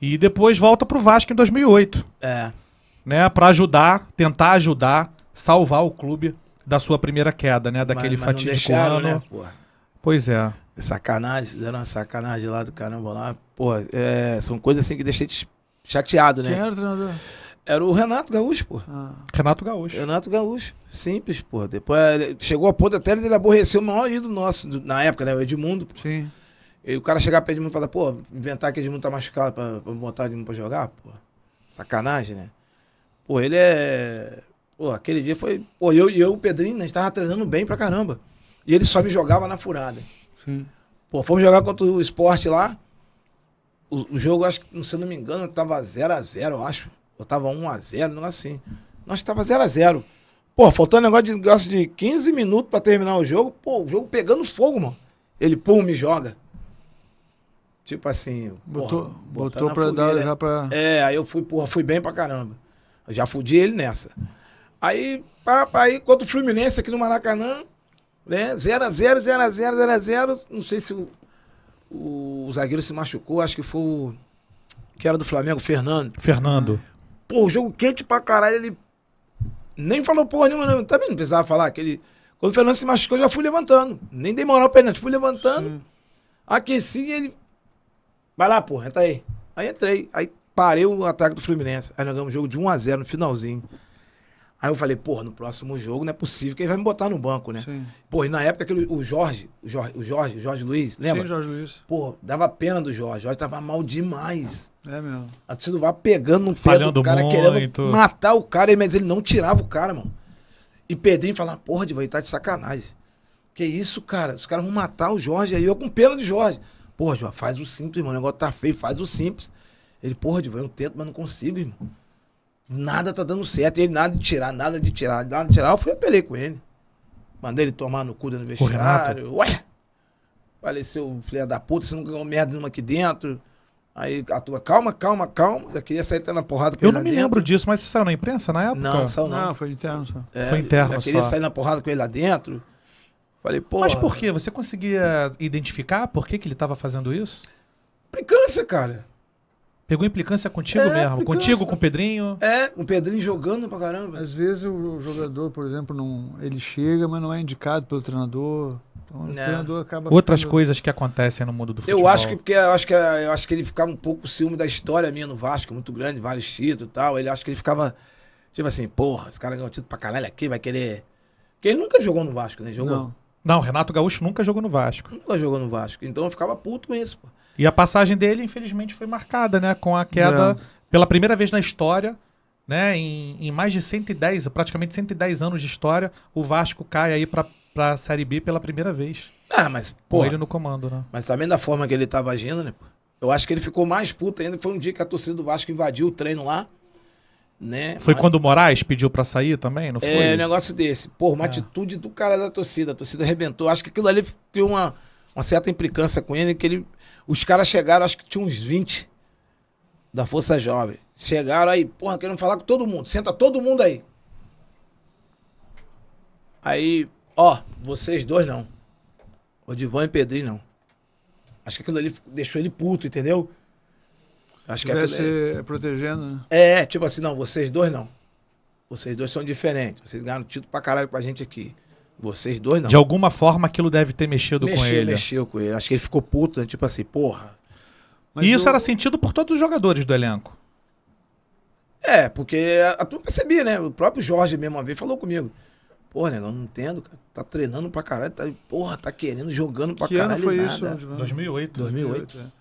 E depois volta pro Vasco em 2008. É. Né, para ajudar, tentar ajudar, salvar o clube da sua primeira queda, né, daquele mas, mas fatídico ano. Né, porra. pois é. Sacanagem, era uma sacanagem lá do caramba lá. Pô, é, são coisas assim que deixei chateado, né? Quem era o treinador? Era o Renato Gaúcho, pô. Ah. Renato Gaúcho. Renato Gaúcho. Simples, pô. Depois chegou a ponto até ele aborreceu o maior ídolo nosso na época, né? O Edmundo. Pô. Sim. E o cara chegar perto de mim e falar, pô, inventar que Edmundo tá machucado pra, pra botar Edmundo pra jogar, pô. Sacanagem, né? Pô, ele é. Pô, aquele dia foi. Pô, eu e eu, o Pedrinho, né, a gente tava treinando bem pra caramba. E ele só me jogava na furada. Sim. Pô, fomos jogar contra o esporte lá. O, o jogo, acho que, se eu não me engano, tava 0x0, eu acho. Ou tava 1x0, não assim. Nós tava 0x0. Pô, faltou um negócio de, de 15 minutos pra terminar o jogo. Pô, o jogo pegando fogo, mano. Ele, pum, me joga. Tipo assim. Botou, botou pra dar já pra. É, aí eu fui, porra, fui bem pra caramba. já fudi ele nessa. Aí, pá, aí contra o Fluminense aqui no Maracanã, né? 0x0, 0x0, 0x0. Não sei se o, o, zagueiro se machucou, acho que foi o. Que era do Flamengo, Fernando. Fernando. Pô, jogo quente pra caralho, ele nem falou porra nenhuma, não. também não precisava falar. ele Quando o Fernando se machucou, eu já fui levantando. Nem demorou o pra fui levantando. Sim. Aqueci ele Vai lá, porra, entra aí. Aí entrei. Aí parei o ataque do Fluminense. Aí nós ganhamos um jogo de 1x0 no finalzinho. Aí eu falei, porra, no próximo jogo não é possível que ele vai me botar no banco, né? Sim. Pô, e na época aquele, o, Jorge, o Jorge, o Jorge, o Jorge Luiz, lembra? Sim, Jorge Luiz. Pô, dava pena do Jorge. O Jorge tava mal demais. É, é mesmo. A torcida vai pegando um pé do cara, querendo matar o cara, mas ele não tirava o cara, mano. E Pedrinho falava, porra, de vai estar tá de sacanagem. Que isso, cara? Os caras vão matar o Jorge aí, eu com pena do Jorge. Porra, João, faz o simples, irmão. O negócio tá feio, faz o simples. Ele, porra, Divan, eu tento, mas não consigo, irmão. Nada tá dando certo. Ele, nada de tirar, nada de tirar, nada de tirar. Eu fui apelei com ele. Mandei ele tomar no cu do vestiário. Ué! Faleceu o filho da puta, você não ganhou merda nenhuma aqui dentro. Aí a tua, calma, calma, calma. Eu queria sair até na porrada com eu ele. Eu não me dentro. lembro disso, mas você saiu na imprensa na época? Não, saiu não. não foi interno. É, foi interno. Eu queria sair na porrada com ele lá dentro. Falei, pô. Mas por quê? Você conseguia identificar por que, que ele estava fazendo isso? Implicância, cara. Pegou implicância contigo é, mesmo? Implicância. Contigo, com o Pedrinho? É, o Pedrinho jogando pra caramba. Às vezes o jogador, por exemplo, não, ele chega, mas não é indicado pelo treinador. Então o treinador acaba Outras ficando... coisas que acontecem no mundo do futebol. Eu acho que porque eu acho que, eu acho que ele ficava um pouco ciúme da história minha no Vasco, muito grande, vários títulos e tal. Ele acha que ele ficava, tipo assim, porra, esse cara ganhou título pra caralho aqui, vai querer. Porque ele nunca jogou no Vasco, né? Jogou. Não. Não, Renato Gaúcho nunca jogou no Vasco. Nunca jogou no Vasco. Então eu ficava puto com isso, pô. E a passagem dele, infelizmente, foi marcada, né? Com a queda pela primeira vez na história, né? Em, em, mais de 110, praticamente 110 anos de história, o Vasco cai aí pra, pra Série B pela primeira vez. Ah, mas, pô. Com ele no comando, né? Mas também da forma que ele tava agindo, né? Eu acho que ele ficou mais puto ainda. Foi um dia que a torcida do Vasco invadiu o treino lá. Né? Foi Mas... quando o Moraes pediu para sair também, não é, foi? É, um negócio desse. Pô, uma é. atitude do cara da torcida. A torcida arrebentou. Acho que aquilo ali criou uma, uma certa implicância com ele, que ele... Os caras chegaram, acho que tinha uns 20 da Força Jovem. Chegaram aí, porra, querendo falar com todo mundo. Senta todo mundo aí. Aí, ó, vocês dois não. Divan e Pedrinho não. Acho que aquilo ali deixou ele puto, entendeu? Acho que é se protegendo, né? É, tipo assim, não, vocês dois não. Vocês dois são diferentes. Vocês ganharam título pra caralho com a gente aqui. Vocês dois não. De alguma forma aquilo deve ter mexido Mexeu, com ele. Mexeu com ele. Acho que ele ficou puto, né? tipo assim, porra. Mas e isso eu... era sentido por todos os jogadores do elenco. É, porque a, a turma percebia, né? O próprio Jorge mesmo uma vez falou comigo. Porra, negão, não entendo, cara. Tá treinando pra caralho, tá, porra, tá querendo, jogando pra que caralho. Ano foi nada. isso? 2008. 2008. 2008 é.